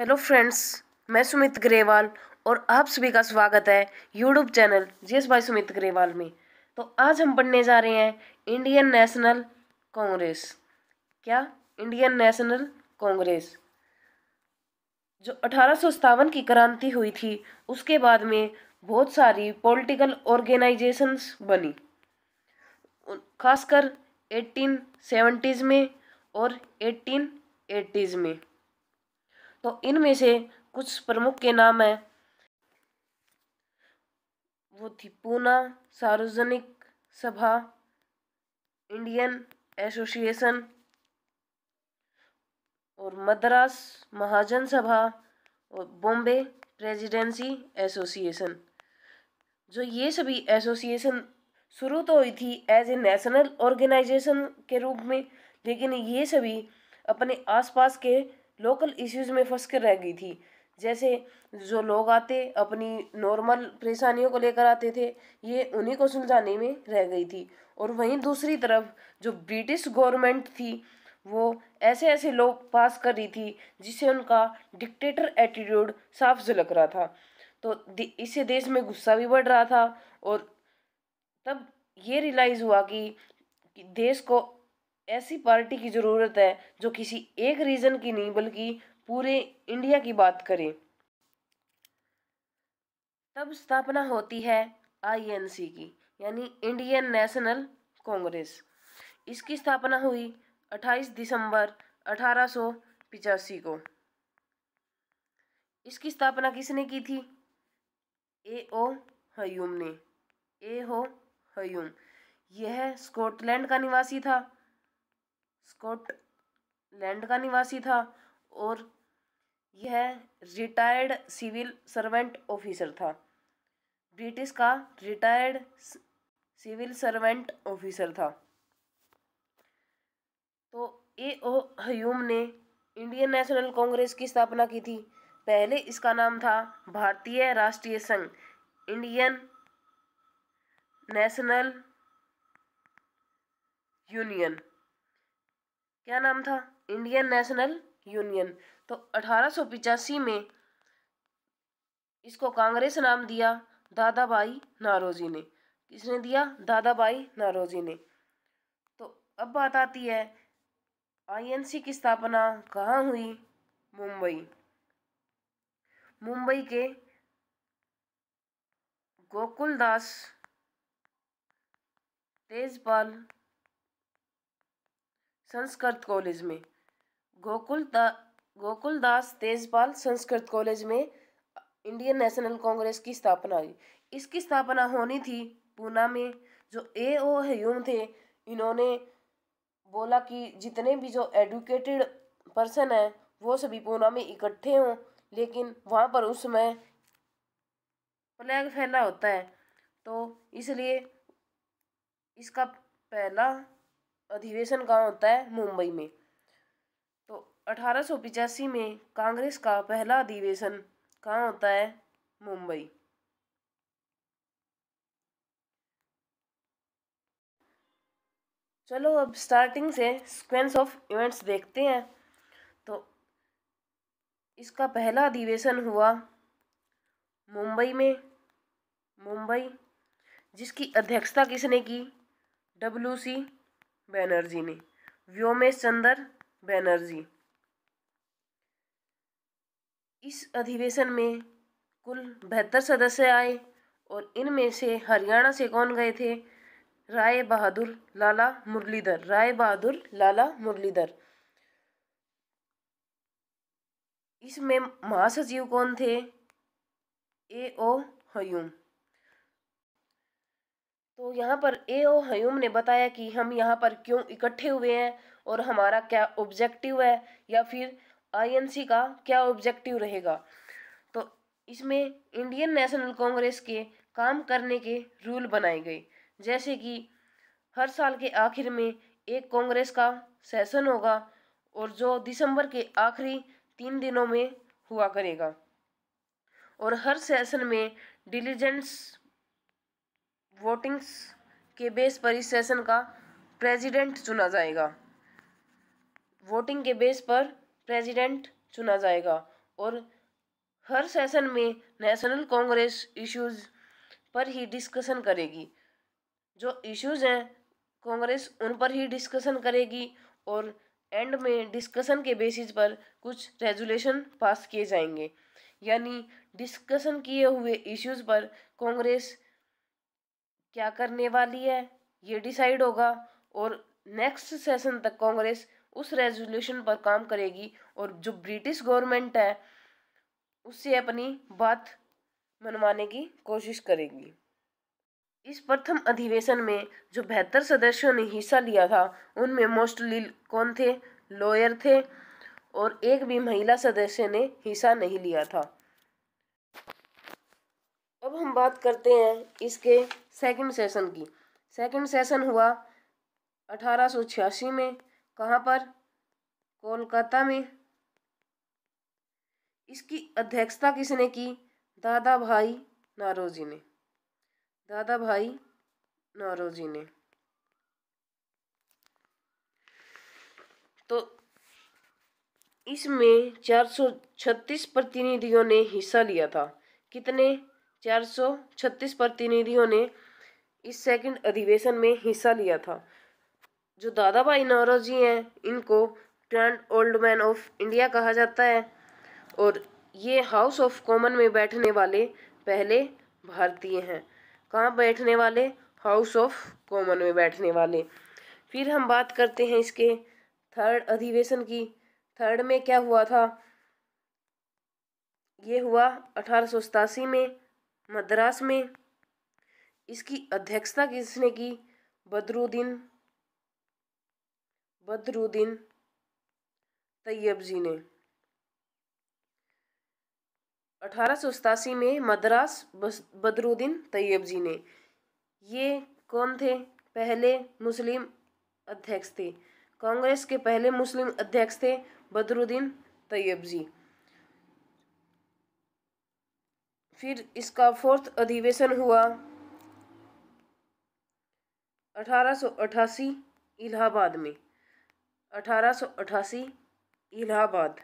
hello friends मैं सुमित ग्रेवाल और आप सभी का स्वागत है यूट्यूब चैनल जीएस भाई सुमित ग्रेवाल में तो आज हम पढ़ने जा रहे हैं इंडियन नेशनल कांग्रेस क्या इंडियन नेशनल कांग्रेस जो अठारह की क्रांति हुई थी उसके बाद में बहुत सारी पॉलिटिकल ऑर्गेनाइजेशंस बनी खासकर एट्टीन सेवेंटीज़ में और एट्टीन एटीज़ में तो इनमें से कुछ प्रमुख के नाम हैं वो थी पूना सार्वजनिक सभा इंडियन एसोसिएशन और मद्रास महाजन सभा और बॉम्बे प्रेसिडेंसी एसोसिएशन जो ये सभी एसोसिएशन शुरू तो हुई थी एज ए नेशनल ऑर्गेनाइजेशन के रूप में लेकिन ये सभी अपने आसपास के लोकल इश्यूज़ में फंस कर रह गई थी जैसे जो लोग आते अपनी नॉर्मल परेशानियों को लेकर आते थे ये उन्हीं को सुलझाने में रह गई थी और वहीं दूसरी तरफ जो ब्रिटिश गवर्नमेंट थी वो ऐसे ऐसे लोग पास कर रही थी जिससे उनका डिक्टेटर एटीट्यूड साफ झलक रहा था तो इससे देश में गुस्सा भी बढ़ रहा था और तब ये रियलाइज़ हुआ कि देश को ऐसी पार्टी की ज़रूरत है जो किसी एक रीजन की नहीं बल्कि पूरे इंडिया की बात करे तब स्थापना होती है आईएनसी की यानी इंडियन नेशनल कांग्रेस इसकी स्थापना हुई 28 दिसंबर अठारह को इसकी स्थापना किसने की थी ए ओ हयूम ने ए हो हयूम यह स्कॉटलैंड का निवासी था स्कॉटलैंड का निवासी था और यह रिटायर्ड सिविल सर्वेंट ऑफिसर था ब्रिटिश का रिटायर्ड सिविल सर्वेंट ऑफिसर था तो ए ओ हयूम ने इंडियन नेशनल कांग्रेस की स्थापना की थी पहले इसका नाम था भारतीय राष्ट्रीय संघ इंडियन नेशनल यूनियन क्या नाम था इंडियन नेशनल यूनियन तो अठारह में इसको कांग्रेस नाम दिया दादा भाई नारोजी ने किसने दिया दादा भाई नारोजी ने तो अब बात आती है आईएनसी की स्थापना कहाँ हुई मुंबई मुंबई के गोकुलदास तेजपाल संस्कृत कॉलेज में गोकुल दा गोकुल दास तेजपाल संस्कृत कॉलेज में इंडियन नेशनल कांग्रेस की स्थापना हुई इसकी स्थापना होनी थी पूना में जो ए ओ हयूम थे इन्होंने बोला कि जितने भी जो एडुकेटेड पर्सन हैं वो सभी पूना में इकट्ठे हों लेकिन वहाँ पर उस समय प्लेग फैला होता है तो इसलिए इसका पहला अधिवेशन कहाँ होता है मुंबई में तो अठारह में कांग्रेस का पहला अधिवेशन कहाँ होता है मुंबई चलो अब स्टार्टिंग से सिक्वेंस ऑफ इवेंट्स देखते हैं तो इसका पहला अधिवेशन हुआ मुंबई में मुंबई जिसकी अध्यक्षता किसने की डब्ल्यू सी बैनर्जी ने व्योमेश चंद्र बैनर्जी इस अधिवेशन में कुल बहत्तर सदस्य आए और इनमें से हरियाणा से कौन गए थे राय बहादुर लाला मुरलीधर राय बहादुर लाला मुरलीधर इसमें महासचिव कौन थे ए ओ हयूम तो यहाँ पर ए ओ हयूम ने बताया कि हम यहाँ पर क्यों इकट्ठे हुए हैं और हमारा क्या ऑब्जेक्टिव है या फिर आईएनसी का क्या ऑब्जेक्टिव रहेगा तो इसमें इंडियन नेशनल कांग्रेस के काम करने के रूल बनाए गए जैसे कि हर साल के आखिर में एक कांग्रेस का सेशन होगा और जो दिसंबर के आखिरी तीन दिनों में हुआ करेगा और हर सेशन में डिलीजेंस वोटिंग्स के बेस पर इस सेशन का प्रेसिडेंट चुना जाएगा वोटिंग के बेस पर प्रेसिडेंट चुना जाएगा और हर सेशन में नेशनल कांग्रेस इश्यूज पर ही डिस्कशन करेगी जो इश्यूज हैं कांग्रेस उन पर ही डिस्कशन करेगी और एंड में डिस्कशन के बेसिस पर कुछ रेजुलेशन पास किए जाएंगे यानी डिस्कशन किए हुए इश्यूज पर कांग्रेस क्या करने वाली है ये डिसाइड होगा और नेक्स्ट सेशन तक कांग्रेस उस रेजोल्यूशन पर काम करेगी और जो ब्रिटिश गवर्नमेंट है उससे अपनी बात मनवाने की कोशिश करेगी इस प्रथम अधिवेशन में जो बेहतर सदस्यों ने हिस्सा लिया था उनमें मोस्टली कौन थे लॉयर थे और एक भी महिला सदस्य ने हिस्सा नहीं लिया था अब हम बात करते हैं इसके सेकंड सेशन की सेकंड सेशन हुआ अठारह में कहाँ पर कोलकाता में इसकी अध्यक्षता किसने की दादा भाई नारोजी ने दादा भाई नारोजी ने तो इसमें 436 प्रतिनिधियों ने हिस्सा लिया था कितने चार सौ छत्तीस प्रतिनिधियों ने इस सेकंड अधिवेशन में हिस्सा लिया था जो दादा भाई नौरोजी हैं इनको grand old man of India कहा जाता है और ये हाउस ऑफ कॉमन में बैठने वाले पहले भारतीय हैं कहाँ बैठने वाले हाउस ऑफ कॉमन में बैठने वाले फिर हम बात करते हैं इसके थर्ड अधिवेशन की थर्ड में क्या हुआ था ये हुआ अठारह में मद्रास में इसकी अध्यक्षता किसने की बदरुद्दीन बदरुद्दीन तैयब जी ने अठारह में मद्रास बदरुद्दीन तैयब जी ने ये कौन थे पहले मुस्लिम अध्यक्ष थे कांग्रेस के पहले मुस्लिम अध्यक्ष थे बदरुद्दीन तैयब जी फिर इसका फोर्थ अधिवेशन हुआ 1888 इलाहाबाद में 1888 इलाहाबाद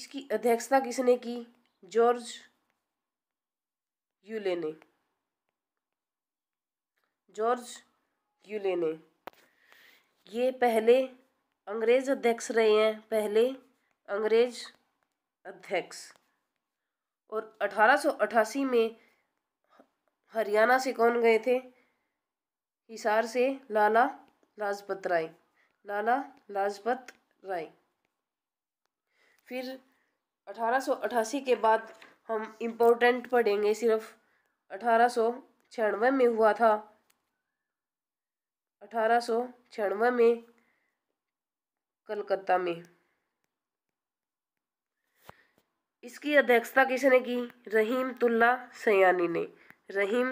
इसकी अध्यक्षता किसने की जॉर्ज यूले ने जॉर्ज यूले ने ये पहले अंग्रेज अध्यक्ष रहे हैं पहले अंग्रेज अध्यक्ष और 1888 में हरियाणा से कौन गए थे हिसार से लाला लाजपत राय लाला लाजपत राय फिर 1888 के बाद हम इम्पोर्टेंट पढ़ेंगे सिर्फ अठारह में हुआ था अठारह में कलकत्ता में इसकी अध्यक्षता किसने की रहीम तुल्ला सयानी ने रहीम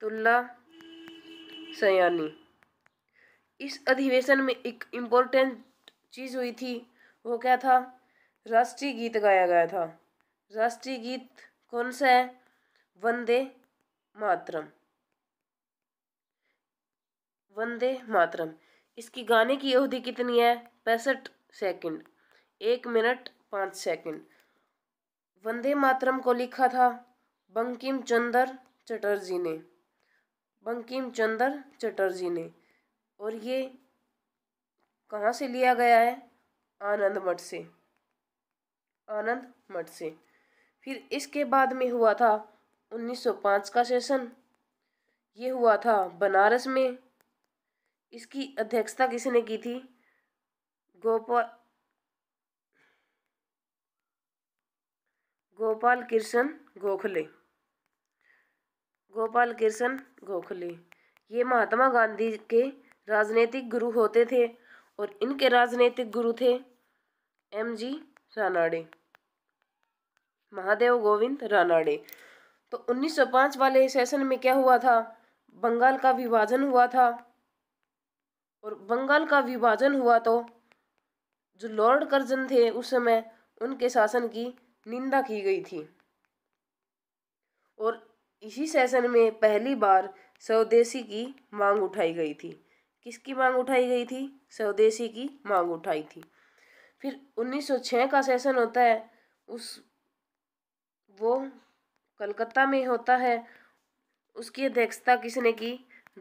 तुल्ला सयानी इस अधिवेशन में एक इम्पोर्टेंट चीज़ हुई थी वो क्या था राष्ट्रीय गीत गाया गया था राष्ट्रीय गीत कौन सा है वंदे मातरम वंदे मातरम इसकी गाने की अवधि कितनी है पैंसठ सेकंड एक मिनट पाँच सेकंड वंदे मातरम को लिखा था बंकिम चंद्र चटर्जी ने बंकिम चंद्र चटर्जी ने और ये कहाँ से लिया गया है आनंद मठ से आनंद मठ से फिर इसके बाद में हुआ था 1905 का सेशन ये हुआ था बनारस में इसकी अध्यक्षता किसने की थी गोपाल गोपाल कृष्ण गोखले गोपाल कृष्ण गोखले ये महात्मा गांधी के राजनीतिक गुरु होते थे और इनके राजनीतिक गुरु थे एम जी रानाडे महादेव गोविंद रानाडे तो 1905 वाले सेशन में क्या हुआ था बंगाल का विभाजन हुआ था और बंगाल का विभाजन हुआ तो जो लॉर्ड कर्जन थे उस समय उनके शासन की निंदा की गई थी और इसी सेशन में पहली बार स्वदेशी की मांग उठाई गई थी किसकी मांग उठाई गई थी स्वदेशी की मांग उठाई थी फिर 1906 का सेशन होता है उस वो कलकत्ता में होता है उसकी अध्यक्षता किसने की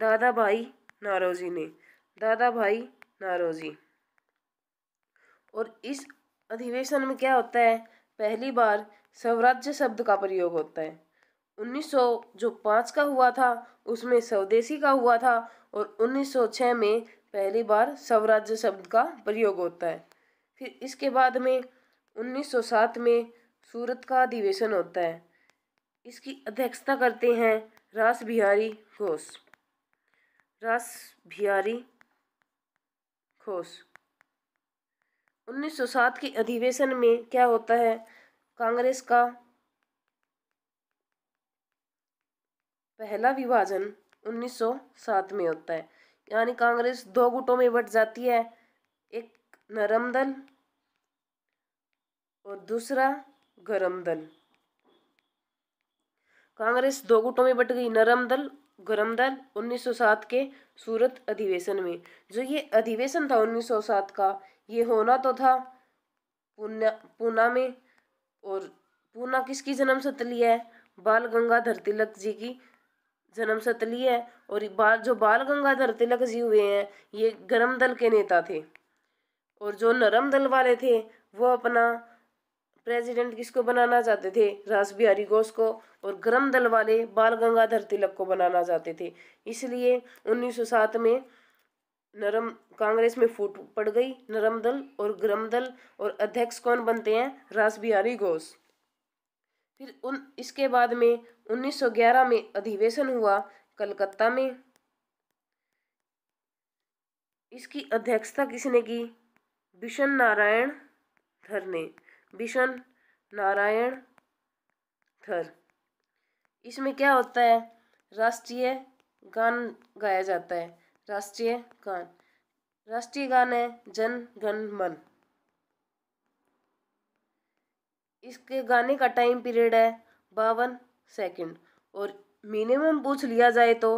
दादा भाई नारोजी ने दादा भाई नारोजी और इस अधिवेशन में क्या होता है पहली बार स्वराज्य शब्द का प्रयोग होता है सौ जो पाँच का हुआ था उसमें स्वदेशी का हुआ था और 1906 में पहली बार स्वराज्य शब्द का प्रयोग होता है फिर इसके बाद में 1907 में सूरत का अधिवेशन होता है इसकी अध्यक्षता करते हैं रास बिहारी घोष रास बिहारी घोष 1907 के अधिवेशन में क्या होता है कांग्रेस का पहला विभाजन 1907 में होता है यानी कांग्रेस दो गुटों में बट जाती है एक नरम दल और दूसरा गरम दल कांग्रेस दो गुटों में बट गई नरम दल गरम दल 1907 के सूरत अधिवेशन में जो ये अधिवेशन था 1907 का ये होना तो था पुना पूना में और पूना किसकी जन्म सतली है बाल गंगाधर तिलक जी की जन्म सतली है और बाल जो बाल गंगाधर तिलक जी हुए हैं ये गर्म दल के नेता थे और जो नरम दल वाले थे वो अपना प्रेसिडेंट किसको बनाना चाहते थे रास बिहारी घोष को और गर्म दल वाले बाल गंगाधर तिलक को बनाना चाहते थे इसलिए 1907 में नरम कांग्रेस में फूट पड़ गई नरम दल और गरम दल और अध्यक्ष कौन बनते हैं रास बिहारी घोष फिर उन इसके बाद में 1911 में अधिवेशन हुआ कलकत्ता में इसकी अध्यक्षता किसने की बिशन नारायण थर ने बिशन नारायण थर इसमें क्या होता है राष्ट्रीय गान गाया जाता है राष्ट्रीय गान राष्ट्रीय गान है जन गण मन इसके गाने का टाइम पीरियड है बावन सेकंड और मिनिमम पूछ लिया जाए तो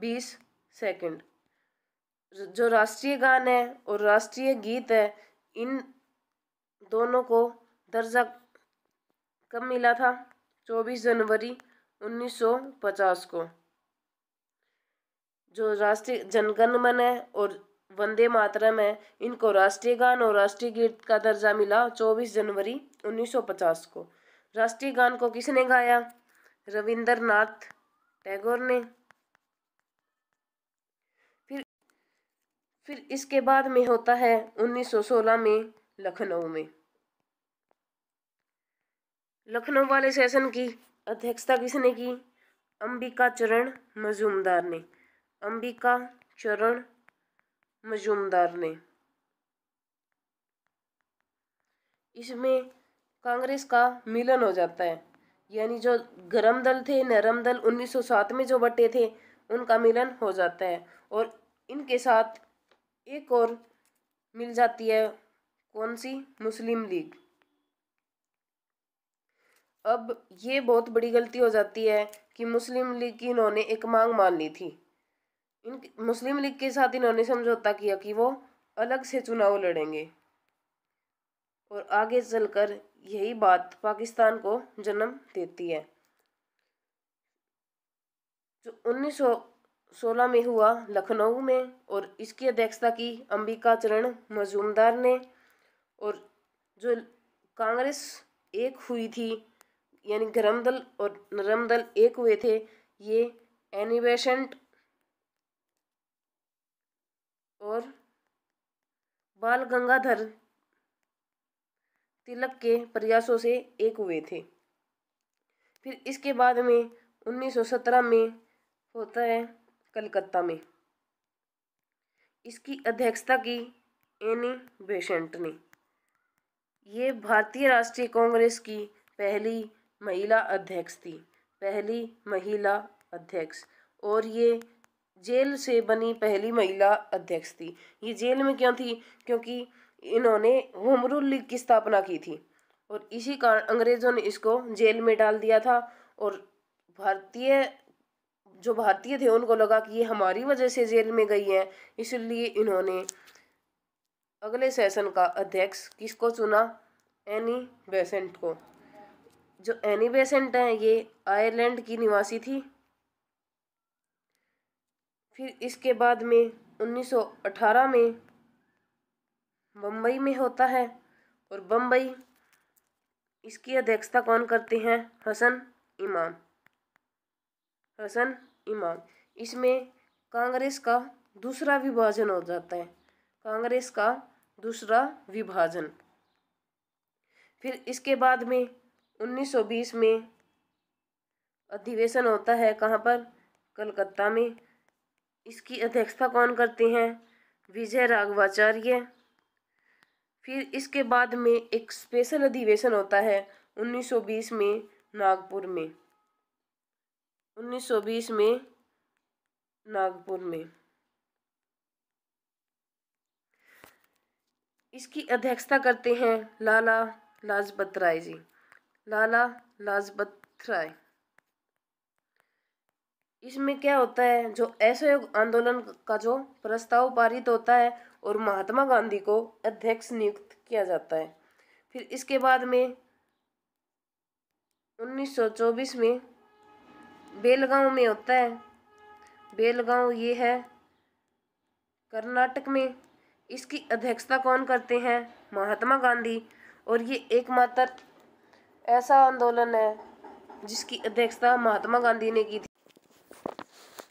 बीस सेकंड जो राष्ट्रीय गान है और राष्ट्रीय गीत है इन दोनों को दर्जा कब मिला था चौबीस जनवरी 1950 को जो राष्ट्रीय जनगणमन है और वंदे मातरम है इनको राष्ट्रीय गान और राष्ट्रीय गीत का दर्जा मिला 24 जनवरी 1950 को राष्ट्रीय गान को किसने गाया रविंद्रनाथ टैगोर ने फिर फिर इसके बाद में होता है 1916 में लखनऊ में लखनऊ वाले सेशन की अध्यक्षता किसने की अंबिका चरण मजूमदार ने अंबिका चरण मजूमदार ने इसमें कांग्रेस का मिलन हो जाता है यानी जो गर्म दल थे नरम दल 1907 में जो बटे थे उनका मिलन हो जाता है और इनके साथ एक और मिल जाती है कौन सी मुस्लिम लीग अब ये बहुत बड़ी गलती हो जाती है कि मुस्लिम लीग की इन्होंने एक मांग मान ली थी इन मुस्लिम लीग के साथ इन्होंने समझौता किया कि वो अलग से चुनाव लड़ेंगे और आगे चलकर यही बात पाकिस्तान को जन्म देती है जो उन्नीस सोलह में हुआ लखनऊ में और इसकी अध्यक्षता की अंबिका चरण मजूमदार ने और जो कांग्रेस एक हुई थी यानी गर्म दल और नरम दल एक हुए थे ये एनिवेशेंट और बाल गंगाधर तिलक के प्रयासों से एक हुए थे फिर इसके बाद में 1917 में होता है कलकत्ता में इसकी अध्यक्षता की एनी बेसेंट ने ये भारतीय राष्ट्रीय कांग्रेस की पहली महिला अध्यक्ष थी पहली महिला अध्यक्ष और ये जेल से बनी पहली महिला अध्यक्ष थी ये जेल में क्यों थी क्योंकि इन्होंने होम रूल लीग की स्थापना की थी और इसी कारण अंग्रेज़ों ने इसको जेल में डाल दिया था और भारतीय जो भारतीय थे उनको लगा कि ये हमारी वजह से जेल में गई हैं इसलिए इन्होंने अगले सेशन का अध्यक्ष किसको चुना एनी बेसेंट को जो एनी बेसेंट हैं ये आयरलैंड की निवासी थी फिर इसके बाद में 1918 में बम्बई में होता है और बम्बई इसकी अध्यक्षता कौन करते हैं हसन इमाम हसन इमाम इसमें कांग्रेस का दूसरा विभाजन हो जाता है कांग्रेस का दूसरा विभाजन फिर इसके बाद में 1920 में अधिवेशन होता है कहाँ पर कलकत्ता में इसकी अध्यक्षता कौन करते हैं विजय राघवाचार्य फिर इसके बाद में एक स्पेशल अधिवेशन होता है 1920 में नागपुर में 1920 में नागपुर में इसकी अध्यक्षता करते हैं लाला लाजपत राय जी लाला लाजपत राय इसमें क्या होता है जो असहयोग आंदोलन का जो प्रस्ताव पारित होता है और महात्मा गांधी को अध्यक्ष नियुक्त किया जाता है फिर इसके बाद में 1924 में बेलगांव में होता है बेलगांव ये है कर्नाटक में इसकी अध्यक्षता कौन करते हैं महात्मा गांधी और ये एकमात्र ऐसा आंदोलन है जिसकी अध्यक्षता महात्मा गांधी ने की थी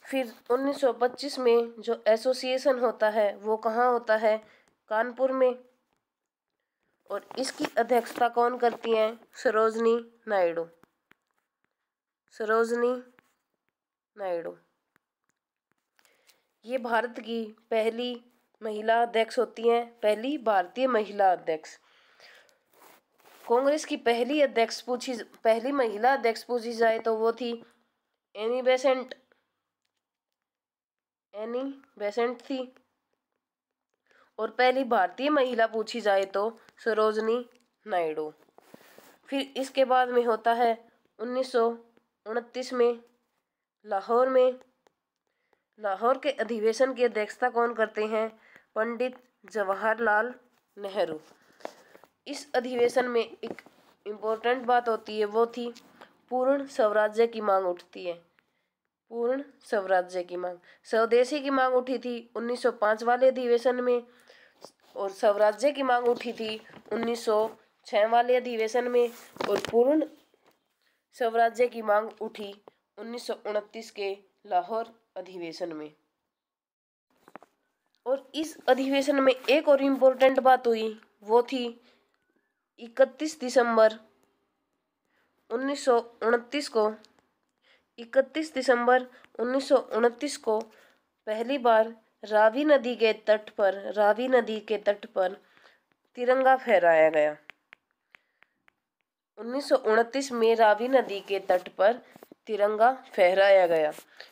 फिर 1925 में जो एसोसिएशन होता है वो कहाँ होता है कानपुर में और इसकी अध्यक्षता कौन करती हैं सरोजनी नायडू सरोजनी नायडू ये भारत की पहली महिला अध्यक्ष होती हैं पहली भारतीय महिला अध्यक्ष कांग्रेस की पहली अध्यक्ष पूछी पहली महिला अध्यक्ष पूछी जाए तो वो थी एनी बेसेंट एनी बेसेंट थी और पहली भारतीय महिला पूछी जाए तो सरोजनी नायडू फिर इसके बाद में होता है उन्नीस में लाहौर में लाहौर के अधिवेशन की अध्यक्षता कौन करते हैं पंडित जवाहरलाल नेहरू इस अधिवेशन में एक इम्पोर्टेंट बात होती है वो थी पूर्ण स्वराज्य की मांग उठती है पूर्ण स्वराज्य की मांग स्वदेशी की मांग उठी थी 1905 वाले अधिवेशन में और स्वराज्य की मांग उठी थी 1906 वाले अधिवेशन में और पूर्ण स्वराज्य की मांग उठी उन्नीस के लाहौर अधिवेशन में और इस अधिवेशन में एक और इम्पोर्टेंट बात हुई वो थी 31 दिसंबर उन्नीस को इकतीस दिसंबर उन्नीस को पहली बार रावी नदी के तट पर रावी नदी के तट पर तिरंगा फहराया गया उन्नीस में रावी नदी के तट पर तिरंगा फहराया गया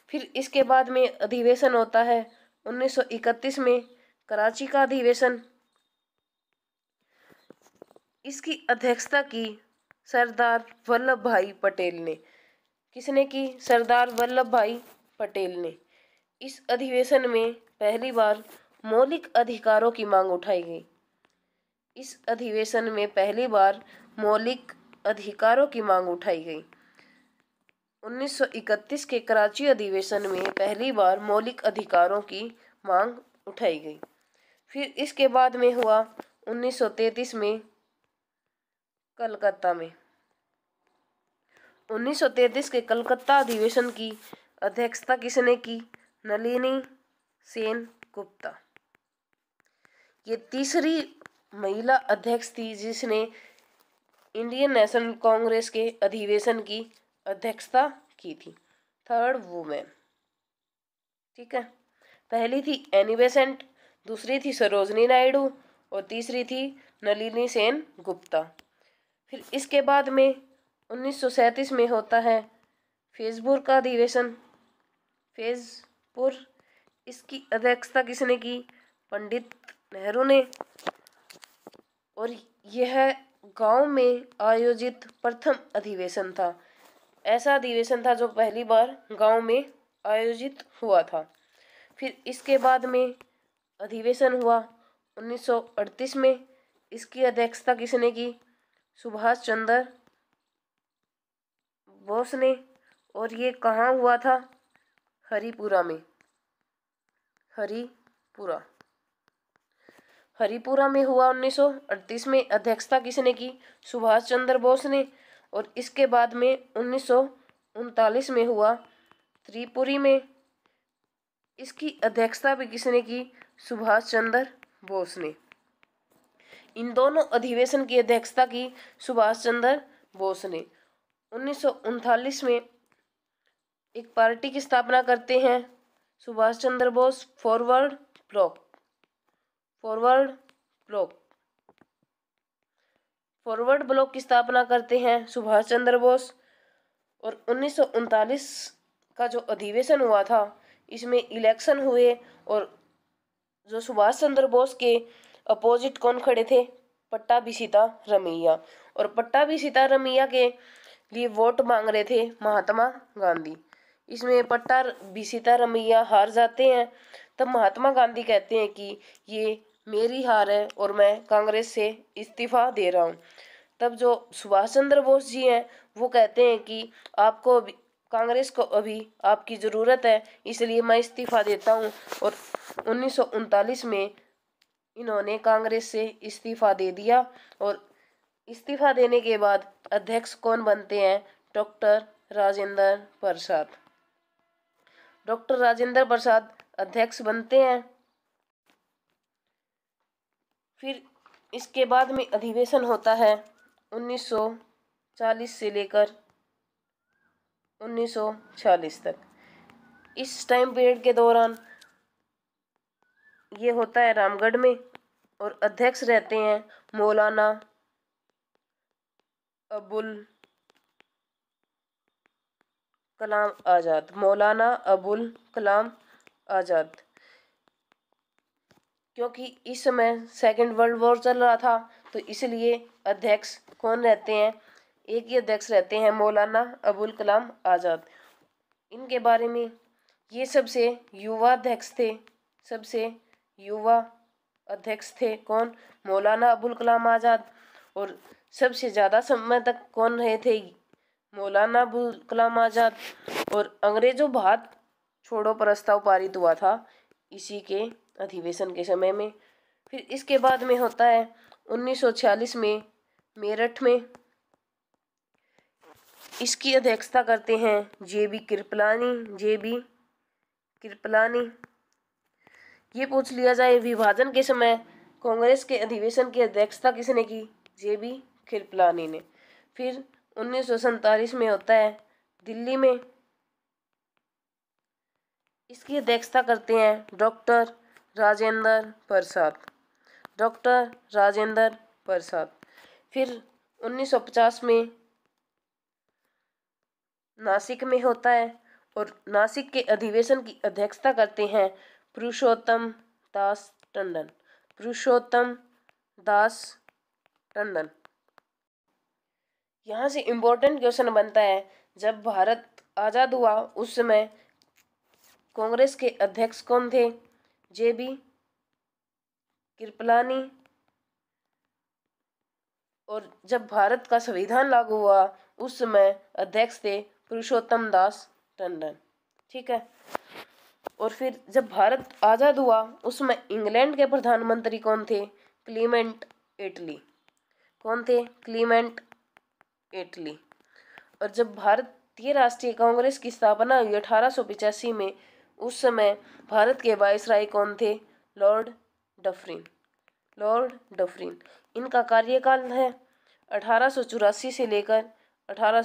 फिर इसके बाद में अधिवेशन होता है 1931 में कराची का अधिवेशन इसकी अध्यक्षता की सरदार वल्लभ भाई पटेल ने किसने की सरदार वल्लभ भाई पटेल ने इस अधिवेशन में पहली बार मौलिक अधिकारों की मांग उठाई गई इस अधिवेशन में पहली बार मौलिक अधिकारों की मांग उठाई गई 1931 के कराची अधिवेशन में पहली बार मौलिक अधिकारों की मांग उठाई गई फिर इसके बाद में हुआ 1933 में कलकत्ता में उन्नीस के कलकत्ता अधिवेशन की अध्यक्षता किसने की नलिनी सेन गुप्ता ये तीसरी महिला अध्यक्ष थी जिसने इंडियन नेशनल कांग्रेस के अधिवेशन की अध्यक्षता की थी थर्ड वुमेन ठीक है पहली थी एनी बेसेंट दूसरी थी सरोजनी नायडू और तीसरी थी नलिनी सेन गुप्ता फिर इसके बाद में उन्नीस में होता है फेजपुर का अधिवेशन फेजपुर इसकी अध्यक्षता किसने की पंडित नेहरू ने और यह गांव में आयोजित प्रथम अधिवेशन था ऐसा अधिवेशन था जो पहली बार गांव में आयोजित हुआ था फिर इसके बाद में अधिवेशन हुआ 1938 में इसकी अध्यक्षता किसने की सुभाष चंद्र बोस ने और ये कहाँ हुआ था हरिपुरा में हरिपुरा हरिपुरा में हुआ 1938 में अध्यक्षता किसने की सुभाष चंद्र बोस ने और इसके बाद में उन्नीस में हुआ त्रिपुरी में इसकी अध्यक्षता भी किसने की सुभाष चंद्र बोस ने इन दोनों अधिवेशन की अध्यक्षता की सुभाष चंद्र बोस ने उन्नीस में एक पार्टी की स्थापना करते हैं Subhash Chandra Bose forward bloc forward bloc forward bloc की स्थापना करते हैं सुभाष चंद्र बोस और उन्नीस का जो अधिवेशन हुआ था इसमें इलेक्शन हुए और जो सुभाष चंद्र बोस के अपोजिट कौन खड़े थे पट्टा भी सीता रमैया और पट्टा भी सीता रमैया के लिए वोट मांग रहे थे महात्मा गांधी इसमें पट्टा भी रमैया हार जाते हैं तब महात्मा गांधी कहते हैं कि ये मेरी हार है और मैं कांग्रेस से इस्तीफा दे रहा हूँ तब जो सुभाष चंद्र बोस जी हैं वो कहते हैं कि आपको अभी कांग्रेस को अभी आपकी ज़रूरत है इसलिए मैं इस्तीफ़ा देता हूँ और उन्नीस में इन्होंने कांग्रेस से इस्तीफ़ा दे दिया और इस्तीफा देने के बाद अध्यक्ष कौन बनते हैं डॉक्टर राजेंद्र प्रसाद डॉक्टर राजेंद्र प्रसाद अध्यक्ष बनते हैं फिर इसके बाद में अधिवेशन होता है 1940 से लेकर 1946 तक इस टाइम पीरियड के दौरान ये होता है रामगढ़ में और अध्यक्ष रहते हैं मौलाना अबुल कलाम आज़ाद मौलाना अबुल कलाम आज़ाद क्योंकि इस समय सेकेंड वर्ल्ड वॉर चल रहा था तो इसलिए अध्यक्ष कौन रहते हैं एक ही अध्यक्ष रहते हैं मौलाना अबुल कलाम आज़ाद इनके बारे में ये सबसे युवा अध्यक्ष थे सबसे युवा अध्यक्ष थे कौन मौलाना अबुल कलाम आज़ाद और सबसे ज़्यादा समय तक कौन रहे थे मौलाना अबुल कलाम आज़ाद और अंग्रेज़ों भारत छोड़ो प्रस्ताव पारित हुआ था इसी के अधिवेशन के समय में फिर इसके बाद में होता है 1946 में मेरठ में इसकी अध्यक्षता करते हैं J B Kripalani J B Kripalani ये पूछ लिया जाए विभाजन के समय कांग्रेस के अधिवेशन की अध्यक्षता किसने की जे बी खिरपलानी ने फिर उन्नीस में होता है दिल्ली में इसकी अध्यक्षता करते हैं डॉक्टर राजेंद्र प्रसाद डॉक्टर राजेंद्र प्रसाद फिर 1950 में नासिक में होता है और नासिक के अधिवेशन की अध्यक्षता करते हैं पुरुषोत्तम दास टंडन पुरुषोत्तम दास टंडन यहाँ से इम्पोर्टेंट क्वेश्चन बनता है जब भारत आज़ाद हुआ उस समय कांग्रेस के अध्यक्ष कौन थे जे बी कृपलानी और जब भारत का संविधान लागू हुआ उस समय अध्यक्ष थे पुरुषोत्तम दास टंडन ठीक है और फिर जब भारत आज़ाद हुआ उसमें इंग्लैंड के प्रधानमंत्री कौन थे क्लीमेंट इटली कौन थे क्लीमेंट एटली और जब भारतीय राष्ट्रीय कांग्रेस की स्थापना हुई अठारह में उस समय भारत के राय कौन थे लॉर्ड डफरिन लॉर्ड डफरिन इनका कार्यकाल है अठारह से लेकर अठारह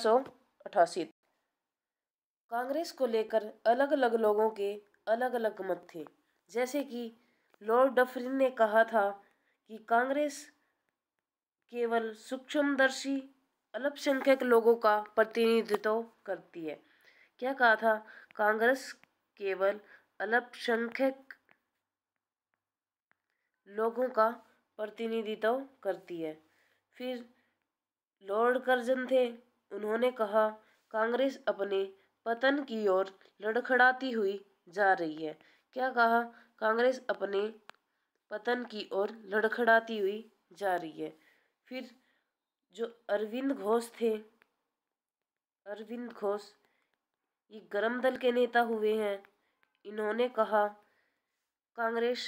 कांग्रेस को लेकर अलग अलग लोगों के अलग अलग मत थे जैसे कि लॉर्ड डफरिन ने कहा था कि कांग्रेस केवल सूक्ष्मदर्शी अल्पसंख्यक लोगों का प्रतिनिधित्व करती है क्या कहा था कांग्रेस केवल अल्पसंख्यक लोगों का प्रतिनिधित्व करती है फिर लॉर्ड कर्जन थे उन्होंने कहा कांग्रेस अपने पतन की ओर लड़खड़ाती हुई जा रही है क्या कहा कांग्रेस अपने पतन की ओर लड़खड़ाती हुई जा रही है फिर जो अरविंद घोष थे अरविंद घोष ये गरम दल के नेता हुए हैं इन्होंने कहा कांग्रेस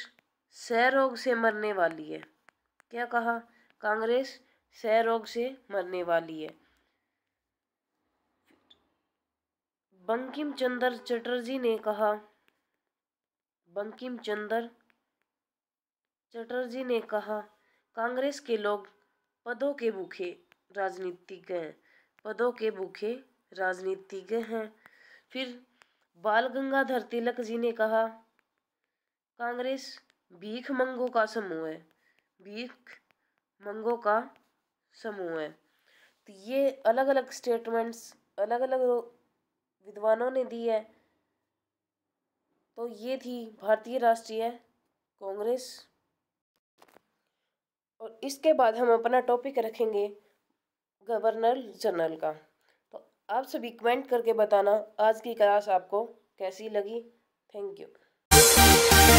सह रोग से मरने वाली है क्या कहा कांग्रेस सह रोग से मरने वाली है बंकिम चंद्र चटर्जी ने कहा बंकिम चंद्र चटर्जी ने कहा कांग्रेस के लोग पदों के भूखे राजनीतिज्ञ हैं पदों के भूखे राजनीतिज्ञ हैं फिर बाल गंगाधर तिलक जी ने कहा कांग्रेस भीख मंगों का समूह है भीख मंगों का समूह है तो ये अलग अलग स्टेटमेंट्स अलग अलग विद्वानों ने दी है तो ये थी भारतीय राष्ट्रीय कांग्रेस और इसके बाद हम अपना टॉपिक रखेंगे गवर्नर जनरल का तो आप सभी कमेंट करके बताना आज की क्लास आपको कैसी लगी थैंक यू